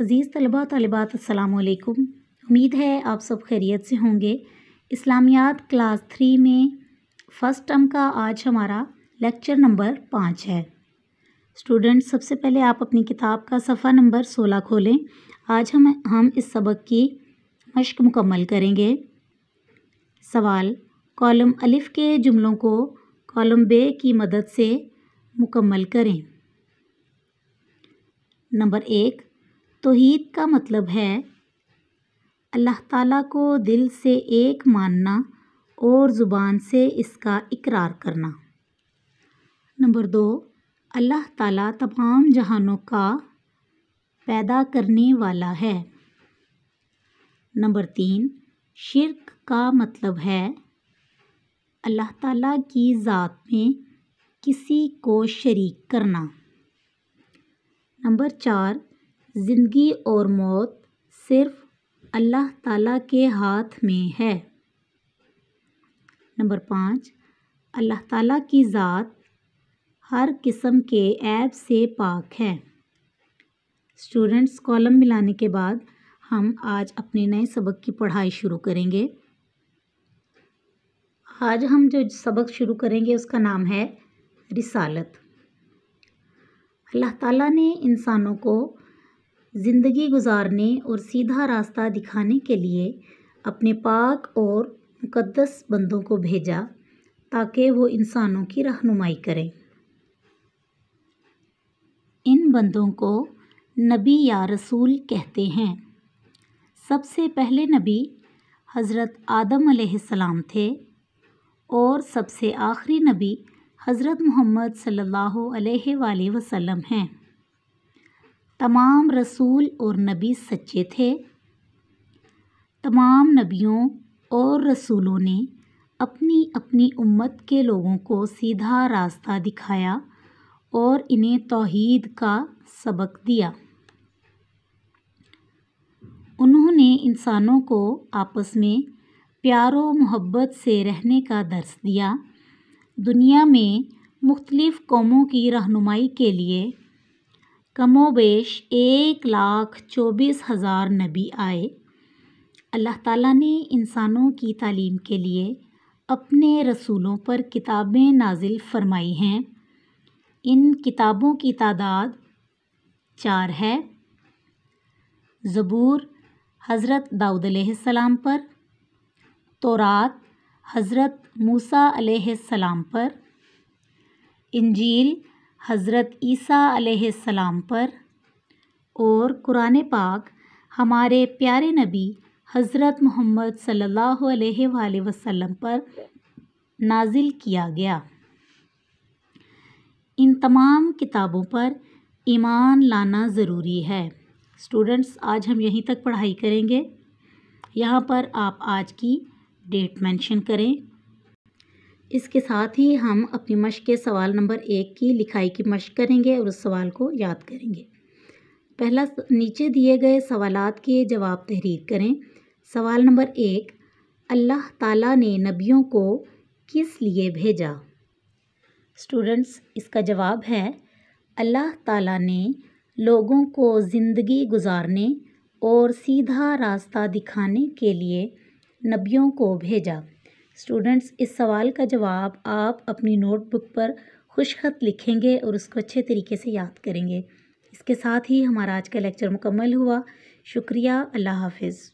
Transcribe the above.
अज़ीज़ तलबा तलबात अलकुम उम्मीद है आप सब खैरियत से होंगे इस्लामियात क्लास थ्री में फ़र्स्ट टर्म का आज हमारा लेक्चर नंबर पाँच है स्टूडेंट सबसे पहले आप अपनी किताब का सफ़ा नंबर सोलह खोलें आज हम हम इस सबक की मश्क मुकम्मल करेंगे सवाल कॉलम अलिफ़ के जुमलों को कॉलम बे की मदद से मुकम्मल करें नंबर एक तोहद का मतलब है अल्लाह ताला को दिल से एक मानना और ज़ुबान से इसका इकरार करना नंबर दो अल्लाह ताला तमाम जहानों का पैदा करने वाला है नंबर तीन शिरक का मतलब है अल्लाह ताला की ज़ात में किसी को शरीक करना नंबर चार ज़िंदगी और मौत सिर्फ़ अल्लाह ताला के हाथ में है नंबर पाँच अल्लाह ताला की ज़ात हर किस्म के ऐप से पाक है स्टूडेंट्स कॉलम मिलाने के बाद हम आज अपने नए सबक की पढ़ाई शुरू करेंगे आज हम जो सबक शुरू करेंगे उसका नाम है रिसालत अल्लाह ताला ने इंसानों को ज़िंदगी गुजारने और सीधा रास्ता दिखाने के लिए अपने पाक और मुक़द्दस बंदों को भेजा ताकि वो इंसानों की रहनुमाई करें इन बंदों को नबी या रसूल कहते हैं सबसे पहले नबी हज़रत आदम सलाम थे और सबसे आखिरी नबी हज़रत मोहम्मद सल्लल्लाहु अलैहि वसल्लम हैं तमाम रसूल और नबी सच्चे थे तमाम नबियों और रसूलों ने अपनी अपनी उम्मत के लोगों को सीधा रास्ता दिखाया और इन्हें तोहद का सबक दिया उन्होंने इंसानों को आपस में प्यार व मोहब्बत से रहने का दर्स दिया दुनिया में मुख्तलिफ़ कौमों की रहनुमाई के लिए कमोबेश एक लाख चौबीस हज़ार नबी आए अल्लाह ताला ने इंसानों की तालीम के लिए अपने रसूलों पर किताबें नाजिल फरमाई हैं इन किताबों की तादाद चार है ज़बूर हज़रत दाऊद सलाम पर तोरात हज़रत मूसा सलाम पर इंजील हज़रत ईसा पर और कुरान पाक हमारे प्यारे नबी हज़रत मोहम्मद सल्ला वसम पर नाजिल किया गया इन तमाम किताबों पर ईमान लाना ज़रूरी है स्टूडेंट्स आज हम यहीं तक पढ़ाई करेंगे यहाँ पर आप आज की डेट मेंशन करें इसके साथ ही हम अपनी मश्क के सवाल नंबर एक की लिखाई की मश्क करेंगे और उस सवाल को याद करेंगे पहला नीचे दिए गए सवालात के जवाब तहरीर करें सवाल नंबर एक अल्लाह ताला ने नबियों को किस लिए भेजा स्टूडेंट्स इसका जवाब है अल्लाह ताला ने लोगों को ज़िंदगी गुजारने और सीधा रास्ता दिखाने के लिए नबियों को भेजा स्टूडेंट्स इस सवाल का जवाब आप अपनी नोटबुक पर खुशखत लिखेंगे और उसको अच्छे तरीके से याद करेंगे इसके साथ ही हमारा आज का लेक्चर मुकम्मल हुआ शुक्रिया अल्लाह हाफिज़